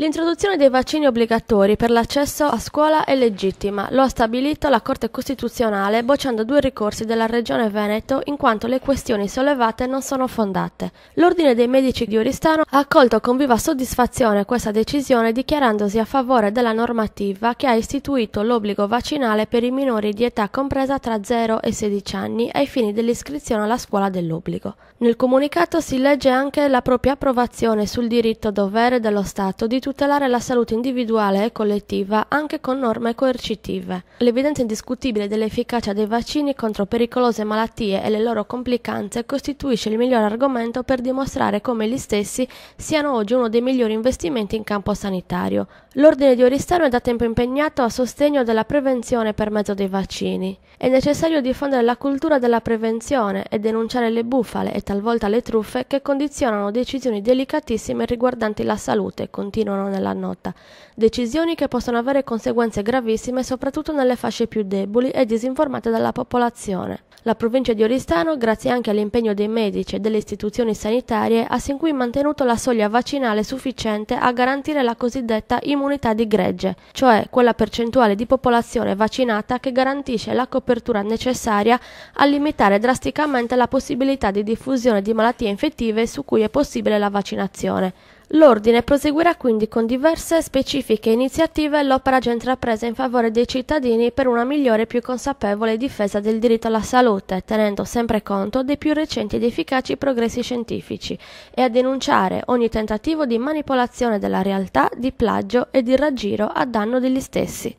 L'introduzione dei vaccini obbligatori per l'accesso a scuola è legittima, lo ha stabilito la Corte Costituzionale bocciando due ricorsi della Regione Veneto in quanto le questioni sollevate non sono fondate. L'Ordine dei Medici di Oristano ha accolto con viva soddisfazione questa decisione dichiarandosi a favore della normativa che ha istituito l'obbligo vaccinale per i minori di età compresa tra 0 e 16 anni ai fini dell'iscrizione alla scuola dell'obbligo. Nel comunicato si legge anche la propria approvazione sul diritto dovere dello Stato di tutelare tutelare la salute individuale e collettiva anche con norme coercitive. L'evidenza indiscutibile dell'efficacia dei vaccini contro pericolose malattie e le loro complicanze costituisce il miglior argomento per dimostrare come gli stessi siano oggi uno dei migliori investimenti in campo sanitario. L'Ordine di Oristano è da tempo impegnato a sostegno della prevenzione per mezzo dei vaccini. È necessario diffondere la cultura della prevenzione e denunciare le bufale e talvolta le truffe che condizionano decisioni delicatissime riguardanti la salute e continuano entrano nella nota, decisioni che possono avere conseguenze gravissime soprattutto nelle fasce più deboli e disinformate dalla popolazione. La provincia di Oristano, grazie anche all'impegno dei medici e delle istituzioni sanitarie, ha sin qui mantenuto la soglia vaccinale sufficiente a garantire la cosiddetta immunità di gregge, cioè quella percentuale di popolazione vaccinata che garantisce la copertura necessaria a limitare drasticamente la possibilità di diffusione di malattie infettive su cui è possibile la vaccinazione. L'Ordine proseguirà quindi con diverse specifiche iniziative l'opera già intrapresa in favore dei cittadini per una migliore e più consapevole difesa del diritto alla salute, tenendo sempre conto dei più recenti ed efficaci progressi scientifici, e a denunciare ogni tentativo di manipolazione della realtà, di plagio e di raggiro a danno degli stessi.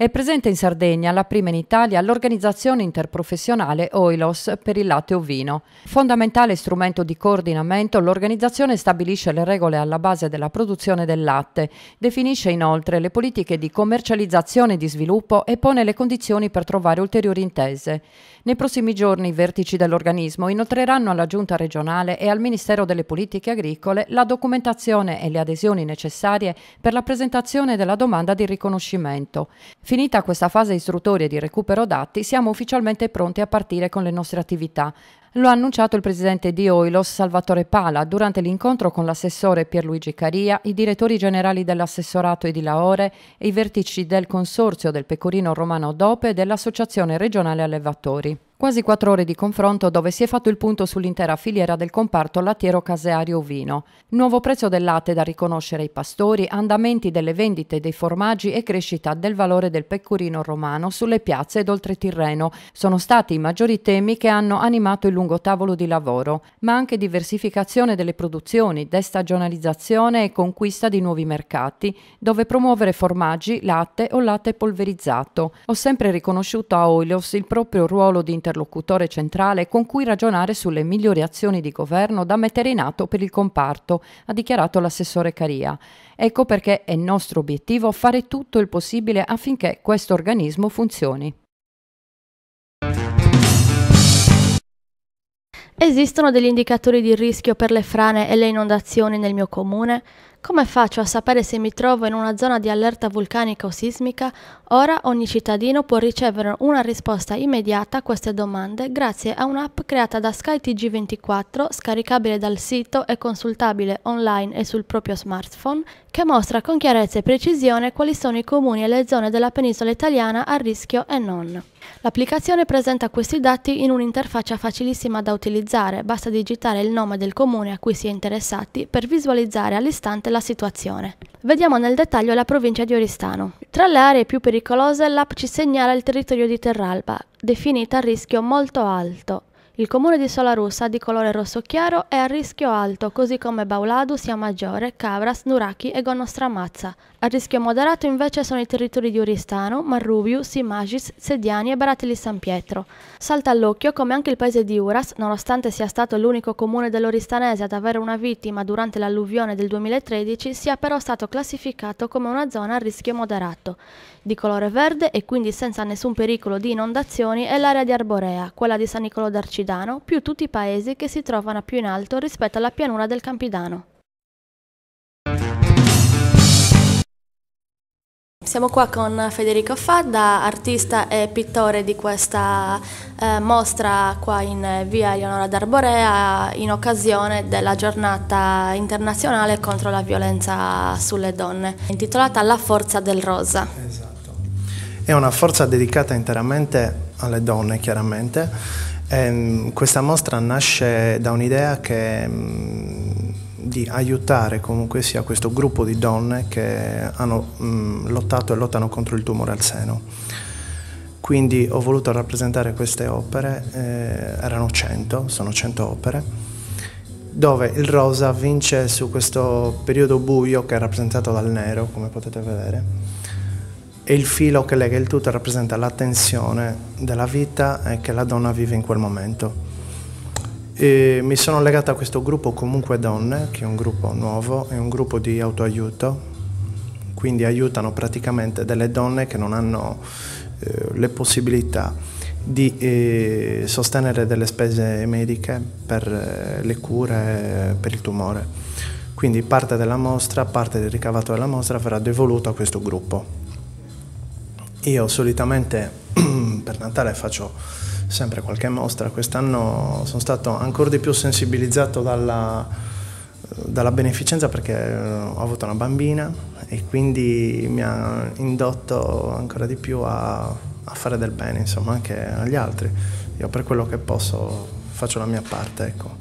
È presente in Sardegna, la prima in Italia, l'organizzazione interprofessionale OILOS per il latte ovino. Fondamentale strumento di coordinamento, l'organizzazione stabilisce le regole alla base della produzione del latte, definisce inoltre le politiche di commercializzazione e di sviluppo e pone le condizioni per trovare ulteriori intese. Nei prossimi giorni i vertici dell'organismo inoltreranno alla Giunta regionale e al Ministero delle Politiche Agricole la documentazione e le adesioni necessarie per la presentazione della domanda di riconoscimento. Finita questa fase istruttoria di recupero dati, siamo ufficialmente pronti a partire con le nostre attività. Lo ha annunciato il presidente di Oilos, Salvatore Pala, durante l'incontro con l'assessore Pierluigi Caria, i direttori generali dell'assessorato e di Laore e i vertici del Consorzio del Pecorino Romano Dope e dell'Associazione Regionale Allevatori. Quasi quattro ore di confronto dove si è fatto il punto sull'intera filiera del comparto lattiero caseario ovino. Nuovo prezzo del latte da riconoscere ai pastori, andamenti delle vendite dei formaggi e crescita del valore del pecorino romano sulle piazze ed oltre Tirreno sono stati i maggiori temi che hanno animato il lungo tavolo di lavoro, ma anche diversificazione delle produzioni, destagionalizzazione e conquista di nuovi mercati, dove promuovere formaggi, latte o latte polverizzato. Ho sempre riconosciuto a Oilos il proprio ruolo di interlocutore interlocutore centrale con cui ragionare sulle migliori azioni di governo da mettere in atto per il comparto, ha dichiarato l'assessore Caria. Ecco perché è nostro obiettivo fare tutto il possibile affinché questo organismo funzioni. Esistono degli indicatori di rischio per le frane e le inondazioni nel mio comune? Come faccio a sapere se mi trovo in una zona di allerta vulcanica o sismica? Ora ogni cittadino può ricevere una risposta immediata a queste domande grazie a un'app creata da skytg 24 scaricabile dal sito e consultabile online e sul proprio smartphone, che mostra con chiarezza e precisione quali sono i comuni e le zone della penisola italiana a rischio e non. L'applicazione presenta questi dati in un'interfaccia facilissima da utilizzare, basta digitare il nome del comune a cui si è interessati per visualizzare all'istante delicata situazione. Vediamo nel dettaglio la provincia di Oristano. Tra le aree più pericolose l'app ci segnala il territorio di Terralba, definita a rischio molto alto il comune di Solarussa, di colore rosso chiaro, è a rischio alto, così come Bauladu, Sia Maggiore, Cavras, Nuraki e Gonostramazza. A rischio moderato invece sono i territori di Uristano, Marrubiu, Simagis, Sediani e Baratelli San Pietro. Salta all'occhio come anche il paese di Uras, nonostante sia stato l'unico comune dell'Oristanese ad avere una vittima durante l'alluvione del 2013, sia però stato classificato come una zona a rischio moderato. Di colore verde e quindi senza nessun pericolo di inondazioni è l'area di Arborea, quella di San Nicolo d'Arcidio Campidano più tutti i paesi che si trovano più in alto rispetto alla pianura del Campidano. Siamo qua con Federico Fadda, artista e pittore di questa eh, mostra qua in eh, via Eleonora d'Arborea in occasione della giornata internazionale contro la violenza sulle donne, intitolata La forza del rosa. Esatto. È una forza dedicata interamente alle donne, chiaramente, Ehm, questa mostra nasce da un'idea che, mm, di aiutare comunque sia questo gruppo di donne che hanno mm, lottato e lottano contro il tumore al seno. Quindi ho voluto rappresentare queste opere, eh, erano 100, sono 100 opere, dove il rosa vince su questo periodo buio che è rappresentato dal nero, come potete vedere e il filo che lega il tutto rappresenta la tensione della vita che la donna vive in quel momento. E mi sono legata a questo gruppo comunque donne, che è un gruppo nuovo, è un gruppo di autoaiuto, quindi aiutano praticamente delle donne che non hanno eh, le possibilità di eh, sostenere delle spese mediche per eh, le cure per il tumore. Quindi parte della mostra, parte del ricavato della mostra verrà devoluto a questo gruppo. Io solitamente per Natale faccio sempre qualche mostra, quest'anno sono stato ancora di più sensibilizzato dalla, dalla beneficenza perché eh, ho avuto una bambina e quindi mi ha indotto ancora di più a, a fare del bene, insomma, anche agli altri. Io per quello che posso faccio la mia parte, ecco.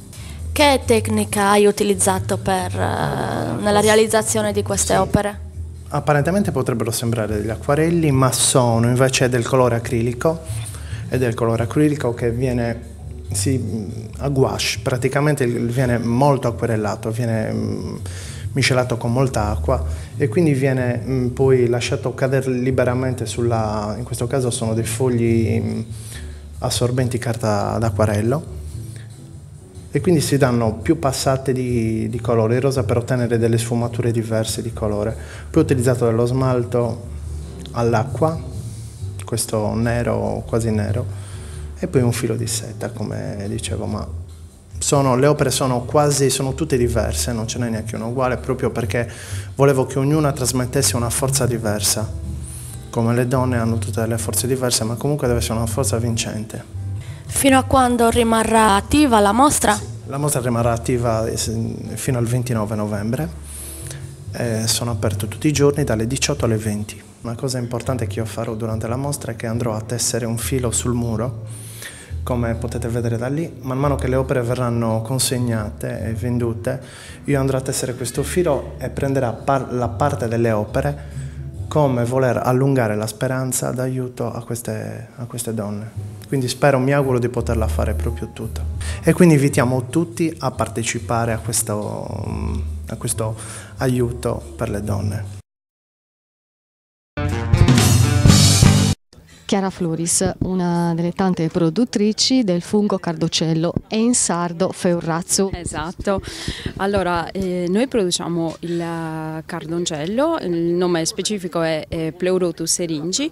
Che tecnica hai utilizzato per, eh, nella realizzazione di queste sì. opere? apparentemente potrebbero sembrare degli acquarelli, ma sono invece del colore acrilico ed è il colore acrilico che viene mm, a gouache, praticamente viene molto acquerellato, viene mm, miscelato con molta acqua e quindi viene mm, poi lasciato cadere liberamente sulla in questo caso sono dei fogli assorbenti carta d'acquarello e quindi si danno più passate di, di colore in rosa per ottenere delle sfumature diverse di colore. Poi ho utilizzato dello smalto all'acqua, questo nero, quasi nero, e poi un filo di seta, come dicevo, ma sono, le opere sono quasi, sono tutte diverse, non ce n'è neanche una uguale, proprio perché volevo che ognuna trasmettesse una forza diversa, come le donne hanno tutte delle forze diverse, ma comunque deve essere una forza vincente. Fino a quando rimarrà attiva la mostra? La mostra rimarrà attiva eh, fino al 29 novembre. Eh, sono aperto tutti i giorni dalle 18 alle 20. Una cosa importante che io farò durante la mostra è che andrò a tessere un filo sul muro, come potete vedere da lì. Man mano che le opere verranno consegnate e vendute, io andrò a tessere questo filo e prenderò par la parte delle opere come voler allungare la speranza d'aiuto a, a queste donne. Quindi spero, mi auguro di poterla fare proprio tutta. E quindi invitiamo tutti a partecipare a questo, a questo aiuto per le donne. Chiara Floris, una delle tante produttrici del fungo cardocello e in sardo feurrazzo. Esatto, allora eh, noi produciamo il eh, cardoncello, il nome specifico è eh, Pleurotus seringi,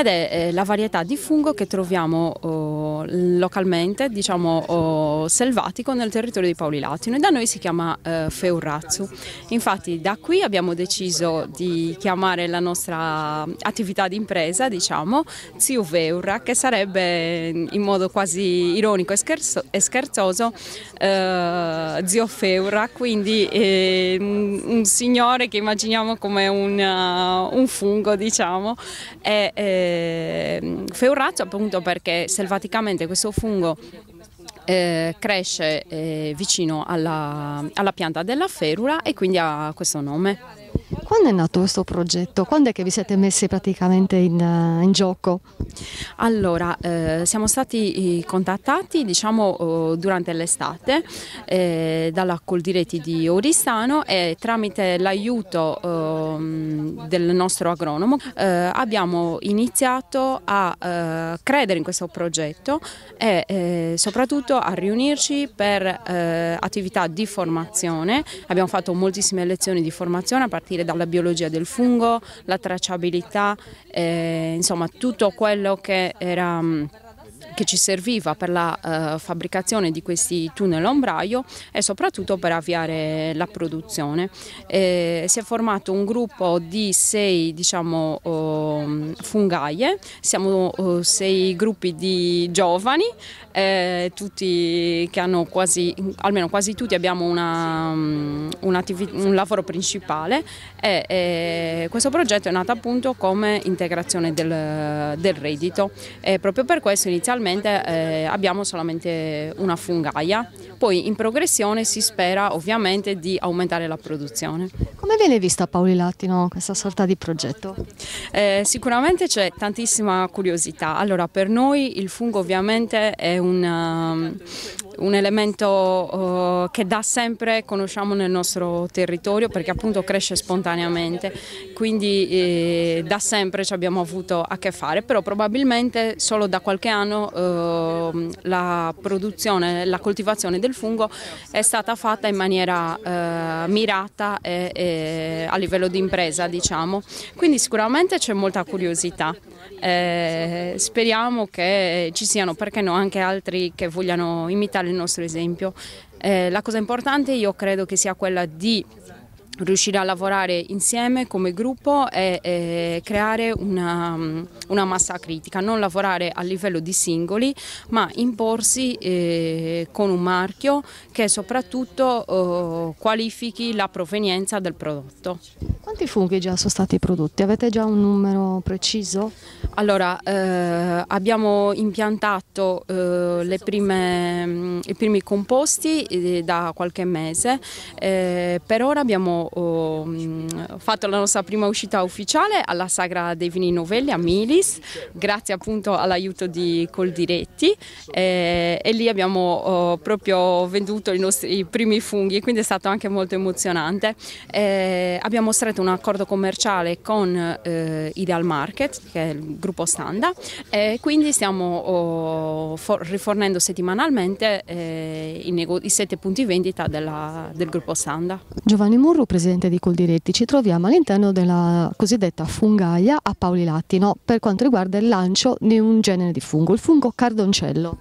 ed è eh, la varietà di fungo che troviamo oh, localmente, diciamo oh, selvatico nel territorio di Paoli Latino e da noi si chiama eh, Feurazzu. Infatti da qui abbiamo deciso di chiamare la nostra attività di impresa, diciamo, Ziu Veura, che sarebbe in modo quasi ironico e, scherzo, e scherzoso eh, Zio Feura, quindi eh, un, un, signore che immaginiamo come un, uh, un fungo, diciamo, e, eh, eh, feuraccio appunto perché selvaticamente questo fungo eh, cresce eh, vicino alla, alla pianta della ferula e quindi ha questo nome. Quando è nato questo progetto? Quando è che vi siete messi praticamente in, eh, in gioco? Allora, eh, siamo stati eh, contattati diciamo, eh, durante l'estate eh, dalla Coldiretti di Oristano e tramite l'aiuto eh, del nostro agronomo abbiamo iniziato a credere in questo progetto e soprattutto a riunirci per attività di formazione. Abbiamo fatto moltissime lezioni di formazione a partire dal la biologia del fungo, la tracciabilità, eh, insomma tutto quello che era che ci serviva per la eh, fabbricazione di questi tunnel ombraio e soprattutto per avviare la produzione. Eh, si è formato un gruppo di sei diciamo, oh, fungaie, siamo oh, sei gruppi di giovani, eh, tutti che hanno quasi, almeno quasi tutti abbiamo una, mm, un, un, lavoro principale e questo progetto è nato appunto come integrazione del, del reddito e proprio per questo inizialmente attualmente eh, abbiamo solamente una fungaia, poi in progressione si spera ovviamente di aumentare la produzione. Come viene vista a Paoli Latino questa sorta di progetto? Eh, sicuramente c'è tantissima curiosità, allora per noi il fungo ovviamente è un um, un elemento eh, che da sempre conosciamo nel nostro territorio perché appunto cresce spontaneamente, quindi eh, da sempre ci abbiamo avuto a che fare, però probabilmente solo da qualche anno eh, la produzione, la coltivazione del fungo è stata fatta in maniera eh, mirata e, e a livello di impresa diciamo, quindi sicuramente c'è molta curiosità. Eh, speriamo che ci siano, perché no, anche altri che vogliano imitare il nostro esempio. Eh, la cosa importante io credo che sia quella di riuscire a lavorare insieme come gruppo e, e creare una, una, massa critica, non lavorare a livello di singoli ma imporsi eh, con un marchio che soprattutto eh, qualifichi la provenienza del prodotto. Quanti funghi già sono stati prodotti? Avete già un numero preciso? Allora, eh, abbiamo impiantato eh, prime, mm, i primi composti eh, da qualche mese, eh, per ora abbiamo um, fatto la nostra prima uscita ufficiale alla Sagra dei Vini Novelli a Milis, grazie appunto all'aiuto di Coldiretti eh, e lì abbiamo oh, proprio venduto i nostri primi funghi, quindi è stato anche molto emozionante. Eh, abbiamo stretto un accordo commerciale con eh, Ideal Market, che è il gruppo Standa, e quindi stiamo oh, rifornendo settimanalmente eh, i, i, sette punti vendita della, del gruppo Standa. Giovanni Murro, Murru, presidente di Coldiretti, ci troviamo all'interno della cosiddetta fungaia a Paoli Latino per quanto riguarda il lancio di un genere di fungo, il fungo cardoncello.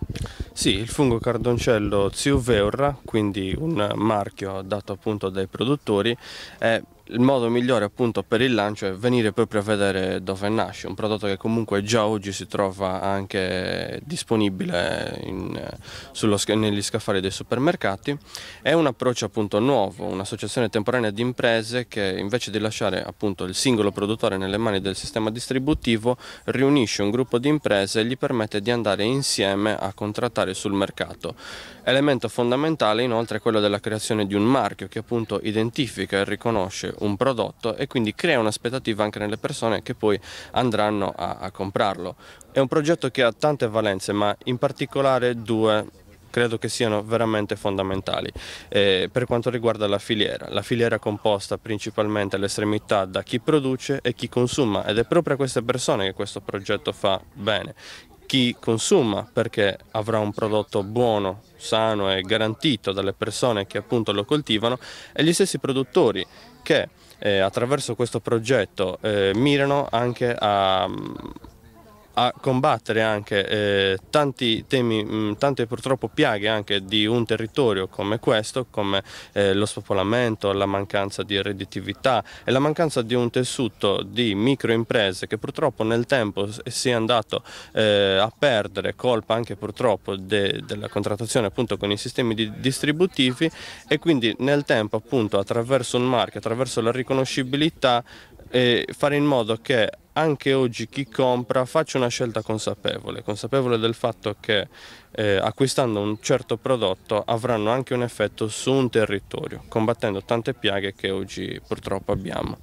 Sì, il fungo cardoncello Ziuveurra, quindi un marchio dato appunto dai produttori, è il modo migliore appunto per il lancio è venire proprio a vedere dove nasce, un prodotto che comunque già oggi si trova anche disponibile in, sullo, negli scaffali dei supermercati. È un approccio appunto nuovo, un'associazione temporanea di imprese che invece di lasciare appunto il singolo produttore nelle mani del sistema distributivo riunisce un gruppo di imprese e gli permette di andare insieme a contrattare sul mercato. Elemento fondamentale inoltre è quello della creazione di un marchio che appunto identifica e riconosce un prodotto e quindi crea un'aspettativa anche nelle persone che poi andranno a, a comprarlo. È un progetto che ha tante valenze ma in particolare due credo che siano veramente fondamentali eh, per quanto riguarda la filiera. La filiera è composta principalmente all'estremità da chi produce e chi consuma ed è proprio a queste persone che questo progetto fa bene chi consuma perché avrà un prodotto buono, sano e garantito dalle persone che appunto lo coltivano e gli stessi produttori che eh, attraverso questo progetto eh, mirano anche a, a combattere anche eh, tanti temi, mh, mm, tante purtroppo piaghe anche di un territorio come questo, come eh, lo spopolamento, la mancanza di redditività e la mancanza di un tessuto di microimprese che purtroppo nel tempo si è andato eh, a perdere, colpa anche purtroppo de, della contrattazione appunto con i sistemi di, distributivi e quindi nel tempo appunto attraverso un marchio, attraverso la riconoscibilità e fare in modo che anche oggi chi compra faccia una scelta consapevole, consapevole del fatto che eh, acquistando un certo prodotto avranno anche un effetto su un territorio, combattendo tante piaghe che oggi purtroppo abbiamo.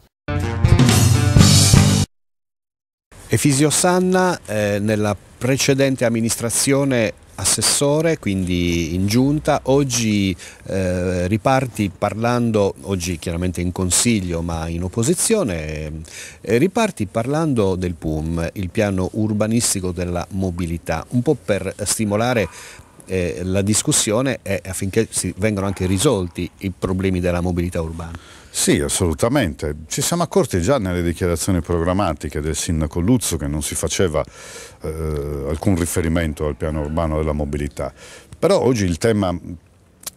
Efisio Sanna eh, nella precedente amministrazione assessore, quindi in giunta, oggi eh, riparti parlando, oggi chiaramente in consiglio ma in opposizione, eh, riparti parlando del PUM, il piano urbanistico della mobilità, un po' per stimolare eh, la discussione e affinché si vengano anche risolti i problemi della mobilità urbana. Sì, assolutamente. Ci siamo accorti già nelle dichiarazioni programmatiche del sindaco Luzzo che non si faceva eh, alcun riferimento al piano urbano della mobilità. Però oggi il tema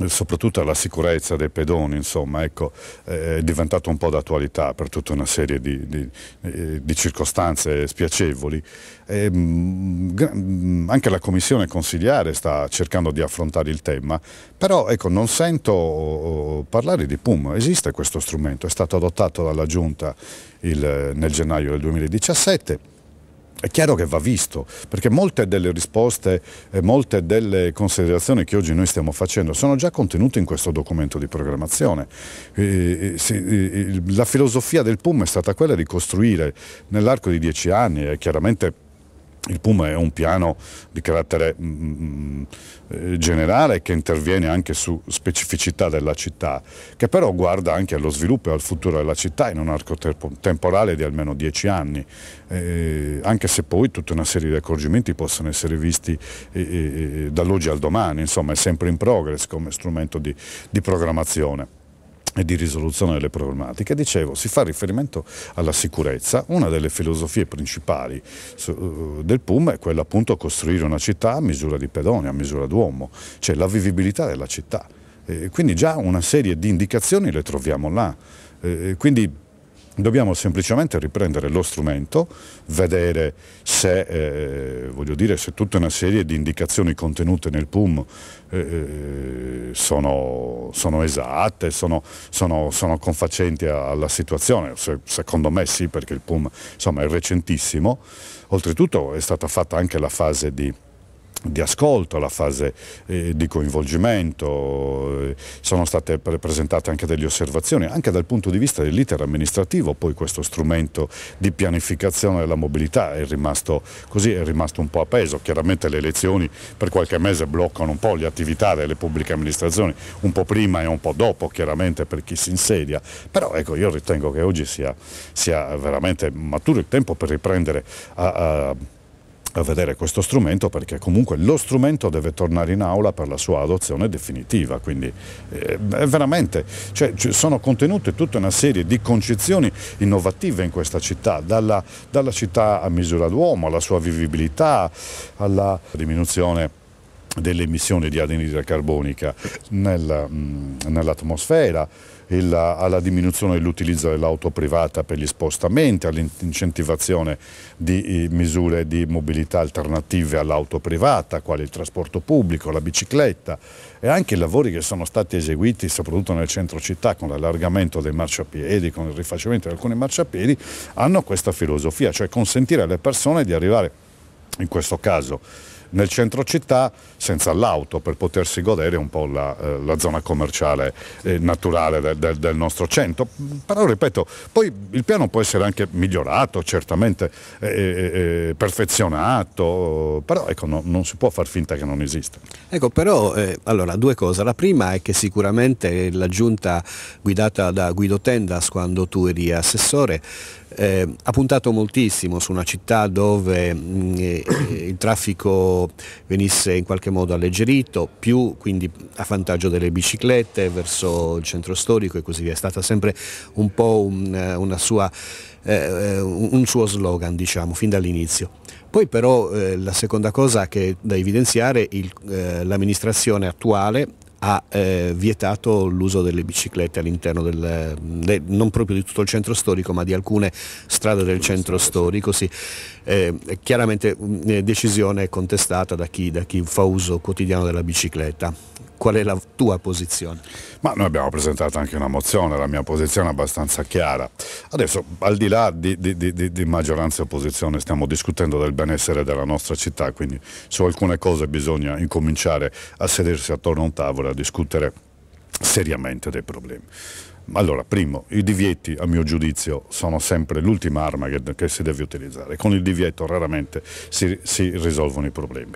soprattutto alla sicurezza dei pedoni, insomma, ecco, eh, è diventato un po' d'attualità per tutta una serie di, di, eh, di circostanze spiacevoli. E, ehm, mm, anche la Commissione consigliare sta cercando di affrontare il tema, però ecco, non sento oh, parlare di PUM, esiste questo strumento, è stato adottato dalla Giunta il, nel gennaio del 2017 è chiaro che va visto, perché molte delle risposte e molte delle considerazioni che oggi noi stiamo facendo sono già contenute in questo documento di programmazione. La filosofia del PUM è stata quella di costruire nell'arco di dieci anni, e chiaramente il PUM è un piano di carattere mm, mm, eh, generale che interviene anche su specificità della città, che però guarda anche allo sviluppo e al futuro della città in un arco temporale di almeno dieci anni, eh, anche se poi tutta una serie di accorgimenti possono essere visti eh, dall'oggi al domani, insomma è sempre in progress come strumento di programmazione e di risoluzione delle problematiche, dicevo, si fa riferimento alla sicurezza. Una delle filosofie principali eh, del PUM è quella appunto costruire una città a misura di pedone, a misura d'uomo, cioè la vivibilità della città. quindi già una serie di indicazioni le troviamo là. quindi Dobbiamo semplicemente riprendere lo strumento, vedere se, eh, dire, se tutta una serie di indicazioni contenute nel PUM eh, eh, sono, sono, esatte, sono, sono, sono, confacenti alla situazione. Se, secondo me sì, perché il PUM insomma, è recentissimo. Oltretutto è stata fatta anche la fase di di ascolto, la fase eh, di coinvolgimento, eh, sono state presentate anche delle osservazioni, anche dal punto di vista dell'iter amministrativo, poi questo strumento di pianificazione della mobilità è rimasto così, è rimasto un po' appeso, chiaramente le elezioni per qualche mese bloccano un po' le attività delle pubbliche amministrazioni, un po' prima e un po' dopo chiaramente per chi si insedia, però ecco io ritengo che oggi sia, sia veramente maturo il tempo per riprendere a, a a vedere questo strumento perché comunque lo strumento deve tornare in aula per la sua adozione definitiva, quindi eh, veramente cioè, sono contenute tutta una serie di concezioni innovative in questa città, dalla, dalla città a misura d'uomo, alla sua vivibilità, alla diminuzione delle emissioni di anidride carbonica nella, mm, nell'atmosfera il, alla diminuzione dell'utilizzo dell'auto privata per gli spostamenti, all'incentivazione di eh, misure di mobilità alternative all'auto privata, quali il trasporto pubblico, la bicicletta e anche i lavori che sono stati eseguiti soprattutto nel centro città con l'allargamento dei marciapiedi, con il rifacimento di alcuni marciapiedi, hanno questa filosofia, cioè consentire alle persone di arrivare in questo caso nel centro città senza l'auto per potersi godere un po' la, eh, la zona commerciale eh, naturale del, del, del, nostro centro. Però ripeto, poi il piano può essere anche migliorato, certamente eh, eh, eh, eh perfezionato, però ecco, no, non si può far finta che non esista. Ecco, però allora due cose. La prima è che sicuramente la giunta guidata da Guido Tendas quando tu eri assessore eh, ha puntato moltissimo su una città dove mh, mm, eh, il traffico venisse in qualche modo alleggerito, più quindi a vantaggio delle biciclette verso il centro storico e così via. È stata sempre un po' un, eh, sua, eh, eh, un suo slogan, diciamo, fin dall'inizio. Poi però eh, la seconda cosa che da evidenziare è l'amministrazione attuale ha eh, vietato l'uso delle biciclette all'interno del, de, non proprio di tutto il centro storico ma di alcune strade del centro storico sì. eh, chiaramente mh, mm, eh, decisione contestata da chi, da chi fa uso quotidiano della bicicletta qual è la tua posizione? Ma noi abbiamo presentato anche una mozione, la mia posizione è abbastanza chiara. Adesso, al di là di, di, di, di maggioranza e opposizione, stiamo discutendo del benessere della nostra città, quindi su alcune cose bisogna incominciare a sedersi attorno a un tavolo e a discutere seriamente dei problemi. Allora, primo, i divieti, a mio giudizio, sono sempre l'ultima arma che, che, si deve utilizzare. Con il divieto raramente si, si risolvono i problemi.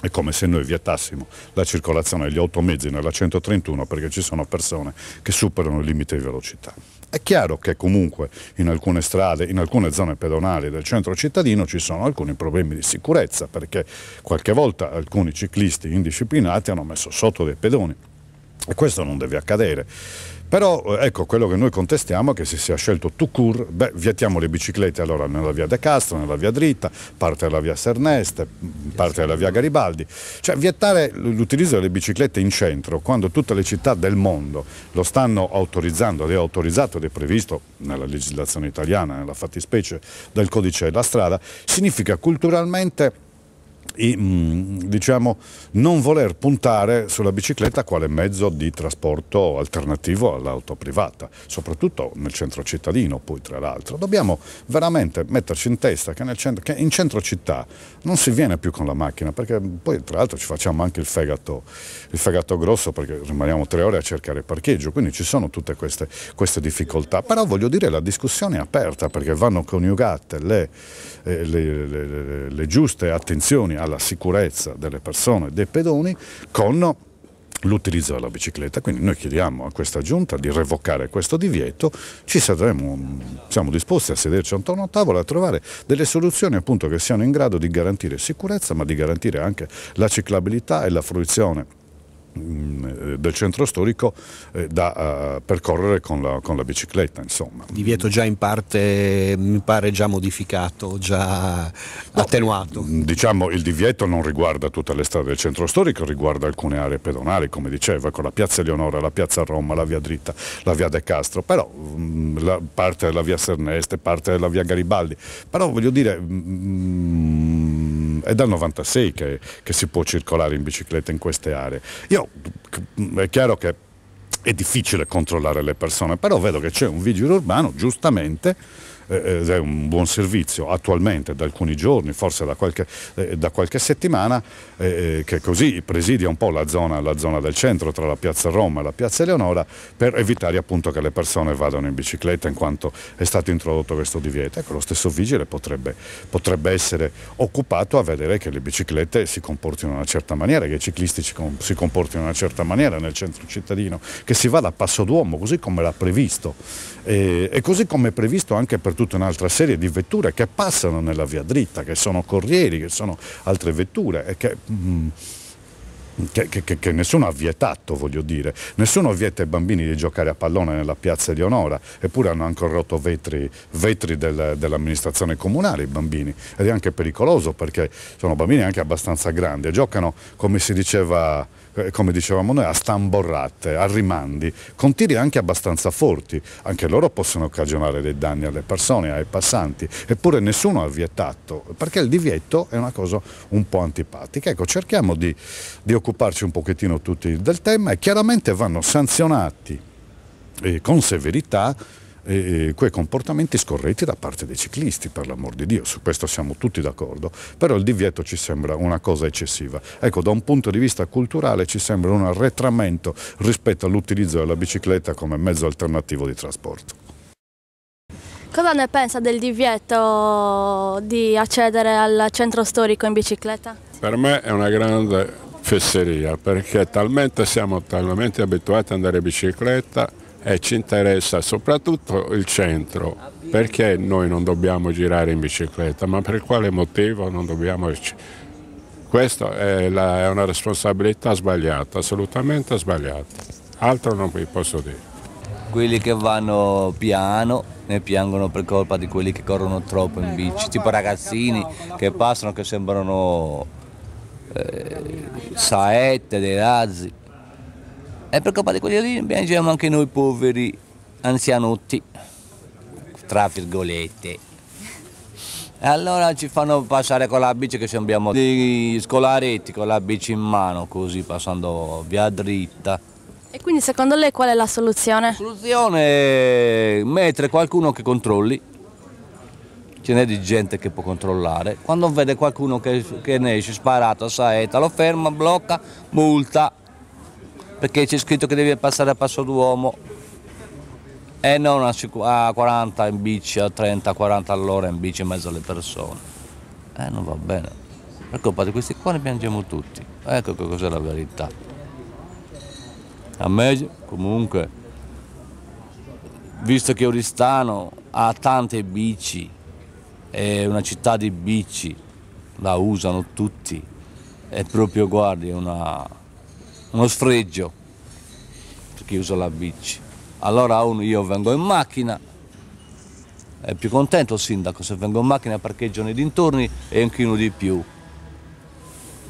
È come se noi vietassimo la circolazione degli automezzi nella 131 perché ci sono persone che superano il limite di velocità. È chiaro che comunque in alcune strade, in alcune zone pedonali del centro cittadino ci sono alcuni problemi di sicurezza perché qualche volta alcuni ciclisti indisciplinati hanno messo sotto dei pedoni e questo non deve accadere. Però eh, ecco, quello che noi contestiamo è che se si è scelto tout beh, vietiamo le biciclette allora nella via De Castro, nella via Dritta, parte della via Serneste, mm, parte della via Garibaldi. Cioè vietare l'utilizzo delle biciclette in centro quando tutte le città del mondo lo stanno autorizzando, ed è autorizzato ed è previsto nella legislazione italiana, nella fattispecie del codice della strada, significa culturalmente e mm, diciamo non voler puntare sulla bicicletta quale mezzo di trasporto alternativo all'auto privata, soprattutto nel centro cittadino poi tra l'altro. Dobbiamo veramente metterci in testa che, centro, che, in centro città non si viene più con la macchina perché poi tra l'altro ci facciamo anche il fegato, il fegato grosso perché rimaniamo tre ore a cercare parcheggio, quindi ci sono tutte queste, queste difficoltà. Però voglio dire la discussione è aperta perché vanno coniugate le, eh, le, le, le giuste attenzioni alla sicurezza delle persone dei pedoni con l'utilizzo della bicicletta, quindi noi chiediamo a questa giunta di revocare questo divieto, ci saremo, siamo disposti a sederci intorno a tavola a trovare delle soluzioni appunto che siano in grado di garantire sicurezza ma di garantire anche la ciclabilità e la fruizione Mm, eh, del centro storico eh, da eh, percorrere con la, con la, bicicletta. Insomma. Divieto già in parte, mm, mi pare già modificato, già no, attenuato. Mm, diciamo il divieto non riguarda tutte le strade del centro storico, riguarda alcune aree pedonali, come diceva, con la piazza Eleonora, la piazza Roma, la via Dritta, la via De Castro, però la, parte della via Serneste, parte della via Garibaldi. Però voglio dire... Mm, è dal 96 che, che si può circolare in bicicletta in queste aree. Io, è chiaro che è difficile controllare le persone, però vedo che c'è un vigile urbano, giustamente, eh, eh, ed è un buon servizio attualmente da alcuni giorni, forse da qualche, eh, da qualche settimana, che così presidia un po' la zona, la zona, del centro tra la piazza Roma e la piazza Eleonora per evitare appunto che le persone vadano in bicicletta in quanto è stato introdotto questo divieto. Ecco, lo stesso vigile potrebbe, potrebbe essere occupato a vedere che le biciclette si comportino in una certa maniera, che i ciclisti si comportino in una certa maniera nel centro cittadino, che si vada a passo d'uomo così come l'ha previsto e, e così come è previsto anche per tutta un'altra serie di vetture che passano nella via dritta, che sono corrieri, che sono altre vetture e che... Mm, che, che, che, nessuno ha vietato, voglio dire. Nessuno vieta ai bambini di giocare a pallone nella piazza di Onora, eppure hanno anche rotto vetri, vetri del, dell'amministrazione comunale i bambini. Ed è anche pericoloso perché sono bambini anche abbastanza grandi e giocano, come si diceva eh, come dicevamo noi, a stamborrate, a rimandi, con tiri anche abbastanza forti, anche loro possono occasionare dei danni alle persone, ai passanti, eppure nessuno ha vietato, perché il divieto è una cosa un po' antipatica. Ecco, cerchiamo di, di occuparci un pochettino tutti del tema e chiaramente vanno sanzionati eh, con severità eh, quei comportamenti scorretti da parte dei ciclisti, per l'amor di Dio, su questo siamo tutti d'accordo, però il divieto ci sembra una cosa eccessiva. Ecco, da un punto di vista culturale ci sembra un arretramento rispetto all'utilizzo della bicicletta come mezzo alternativo di trasporto. Cosa ne pensa del divieto di accedere al centro storico in bicicletta? Per me è una grande fesseria perché talmente siamo talmente abituati ad andare in bicicletta e ci interessa soprattutto il centro. Perché noi non dobbiamo girare in bicicletta? Ma per quale motivo non dobbiamo... Questa è, la, è una responsabilità sbagliata, assolutamente sbagliata. Altro non vi posso dire. Quelli che vanno piano ne piangono per colpa di quelli che corrono troppo in bici, tipo ragazzini che passano che sembrano eh, saette dei razzi. E di quelli lì, piangiamo anche noi poveri anzianotti, tra virgolette. Allora ci fanno passare con la bici che sembriamo degli scolaretti con la bici in mano, così passando via dritta. E quindi secondo lei qual è la soluzione? La soluzione è mettere qualcuno che controlli. Ce n'è di gente che può controllare. Quando vede qualcuno che, che ne esce sparato saeta, lo ferma, blocca, multa perché c'è scritto che devi passare a passo d'uomo e eh non a 40 in bici, a 30-40 all'ora in bici in mezzo alle persone. Eh, non va bene. Per colpa di questi qua ne piangiamo tutti. Ecco che cos'è la verità. A me comunque, visto che Oristano ha tante bici, è una città di bici, la usano tutti, è proprio, guardi, una uno sfregio per chi la bici. Allora uno, io vengo in macchina, è più contento il sindaco se vengo in macchina parcheggio nei dintorni e inchino di più.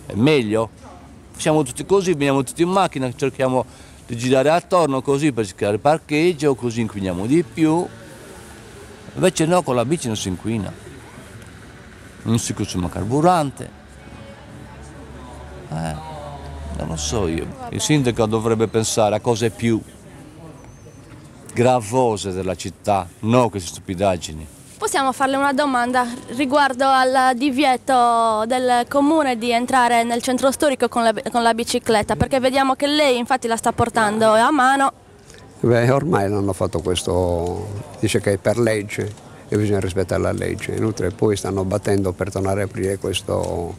È meglio? Siamo tutti così, veniamo tutti in macchina, cerchiamo di girare attorno così per cercare parcheggio, così inquiniamo di più. Invece no, con la bici non si inquina, non si consuma carburante. Eh. Non lo so io. Il sindaco dovrebbe pensare a cose più gravose della città, non queste stupidaggini. Possiamo farle una domanda riguardo al divieto del comune di entrare nel centro storico con la, con la bicicletta, perché vediamo che lei infatti la sta portando a mano. Beh, ormai l'hanno fatto questo, dice che è per legge e bisogna rispettare la legge, inoltre poi stanno battendo per tornare a aprire questo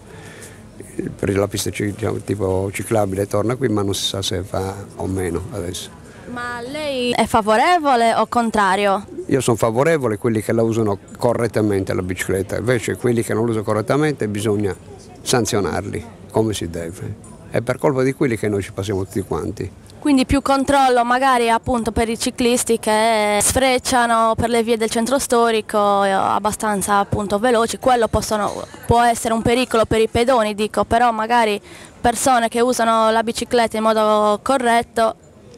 per la pista diciamo, tipo ciclabile torna qui ma non si sa se fa o meno adesso. Ma lei è favorevole o contrario? Io sono favorevole a quelli che la usano correttamente la bicicletta, invece quelli che non la usano correttamente bisogna sanzionarli come si deve. È per colpa di quelli che noi ci passiamo tutti quanti quindi più controllo magari appunto per i ciclisti che sfrecciano per le vie del centro storico eh, abbastanza appunto veloci, quello possono, può essere un pericolo per i pedoni dico, però magari persone che usano la bicicletta in modo corretto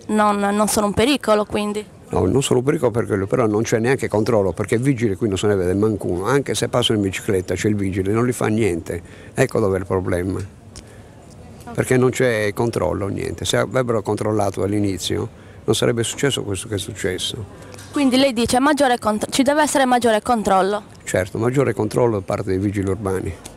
non, non sono un pericolo quindi. No, non sono pericolo per quello, però non c'è neanche controllo perché il vigile qui non se ne vede mancuno, anche se passano in bicicletta c'è il vigile, non gli fa niente, ecco dove è il problema perché non c'è controllo, niente. Se avrebbero controllato all'inizio non sarebbe successo questo che è successo. Quindi lei dice che ci deve essere maggiore controllo? Certo, maggiore controllo da parte dei vigili urbani.